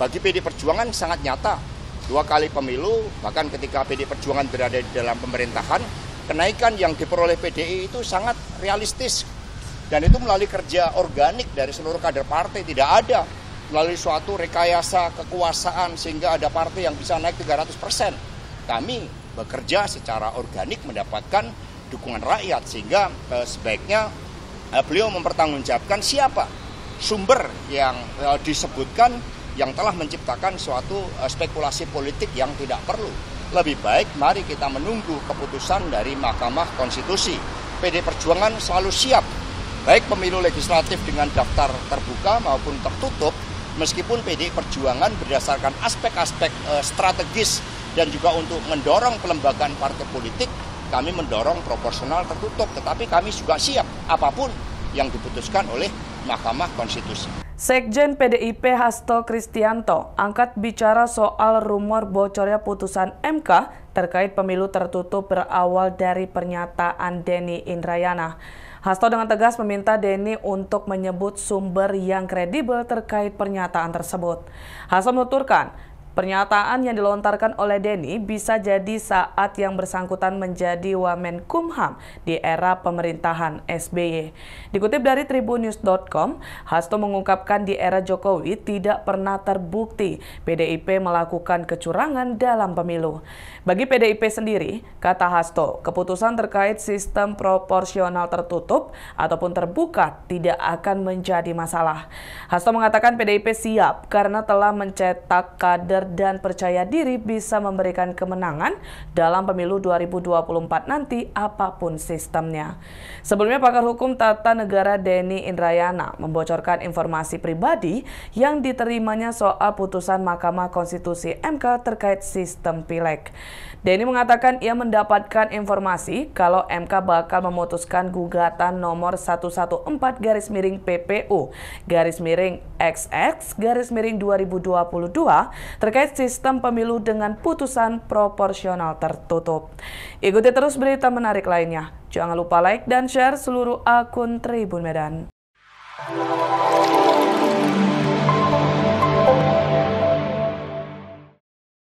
bagi PD Perjuangan sangat nyata. Dua kali pemilu, bahkan ketika PD Perjuangan berada di dalam pemerintahan, kenaikan yang diperoleh PDI itu sangat realistis. Dan itu melalui kerja organik dari seluruh kader partai, tidak ada melalui suatu rekayasa kekuasaan sehingga ada partai yang bisa naik 300 persen. Kami bekerja secara organik mendapatkan dukungan rakyat sehingga eh, sebaiknya eh, beliau mempertanggungjawabkan siapa sumber yang eh, disebutkan yang telah menciptakan suatu eh, spekulasi politik yang tidak perlu. Lebih baik mari kita menunggu keputusan dari Mahkamah Konstitusi. PD Perjuangan selalu siap baik pemilu legislatif dengan daftar terbuka maupun tertutup meskipun PD Perjuangan berdasarkan aspek-aspek eh, strategis dan juga untuk mendorong pelembagaan partai politik kami mendorong proporsional tertutup tetapi kami juga siap apapun yang diputuskan oleh Mahkamah Konstitusi. Sekjen PDIP Hasto Kristianto angkat bicara soal rumor bocornya putusan MK terkait pemilu tertutup berawal dari pernyataan Denny Indrayana. Hasto dengan tegas meminta Denny untuk menyebut sumber yang kredibel terkait pernyataan tersebut. Hasto menuturkan, Pernyataan yang dilontarkan oleh Denny bisa jadi saat yang bersangkutan menjadi Wamen Kumham di era pemerintahan SBY. Dikutip dari tribunews.com, Hasto mengungkapkan di era Jokowi tidak pernah terbukti PDIP melakukan kecurangan dalam pemilu. Bagi PDIP sendiri, kata Hasto, keputusan terkait sistem proporsional tertutup ataupun terbuka tidak akan menjadi masalah. Hasto mengatakan PDIP siap karena telah mencetak kader dan percaya diri bisa memberikan kemenangan dalam pemilu 2024 nanti apapun sistemnya. Sebelumnya pakar hukum tata negara Denny Indrayana membocorkan informasi pribadi yang diterimanya soal putusan Mahkamah Konstitusi MK terkait sistem pileg. Denny mengatakan ia mendapatkan informasi kalau MK bakal memutuskan gugatan nomor 114 garis miring PPU garis miring XX garis miring 2022 terkait sistem pemilu dengan putusan proporsional tertutup. Ikuti terus berita menarik lainnya. Jangan lupa like dan share seluruh akun Tribun Medan.